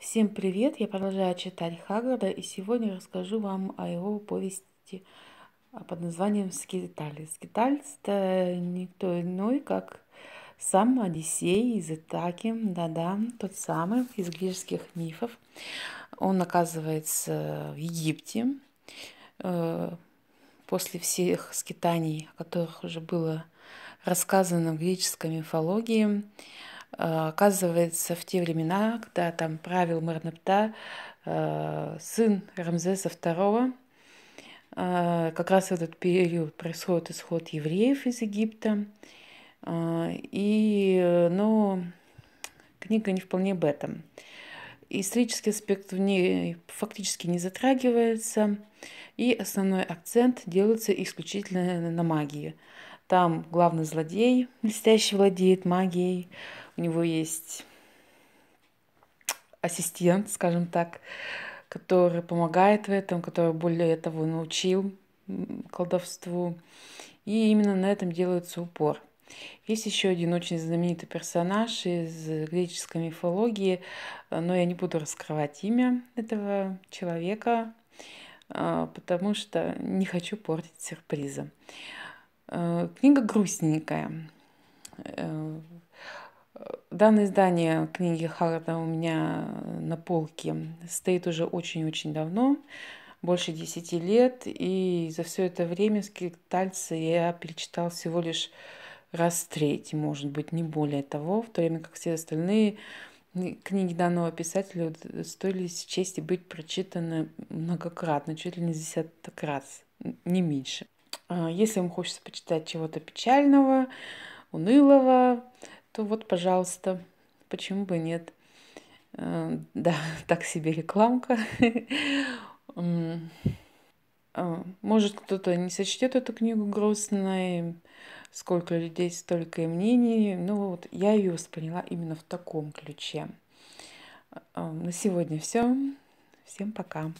Всем привет! Я продолжаю читать Хаггарда и сегодня расскажу вам о его повести а, под названием «Скиталь». Скиталь – это никто иной, как сам Одиссей из Итаки, да-да, тот самый, из греческих мифов. Он оказывается в Египте э, после всех скитаний, о которых уже было рассказано в греческой мифологии – Э, оказывается, в те времена, когда там правил Мырнапта, э, сын Рамзеса II, э, как раз в этот период происходит исход евреев из Египта. И, но книга не вполне об этом. Исторический аспект в ней фактически не затрагивается, и основной акцент делается исключительно на магии. Там главный злодей, блестящий владеет магией. У него есть ассистент, скажем так, который помогает в этом, который более того научил колдовству. И именно на этом делается упор. Есть еще один очень знаменитый персонаж из греческой мифологии, э, но я не буду раскрывать имя этого человека, э, потому что не хочу портить сюрприза. Э, книга грустненькая. Э, данное издание книги Харда у меня на полке стоит уже очень-очень давно, больше 10 лет, и за все это время «Скриптальцы» я перечитал всего лишь раз третий, может быть, не более того, в то время как все остальные книги данного писателя стоили с чести быть прочитаны многократно, чуть ли не десяток раз, не меньше. А, если вам хочется почитать чего-то печального, унылого, то вот, пожалуйста, почему бы нет. Э, да, так себе рекламка. А, может, кто-то не сочтет эту книгу грустной, сколько людей, столько и мнений. Но вот я ее восприняла именно в таком ключе. Э, на сегодня все. Всем пока.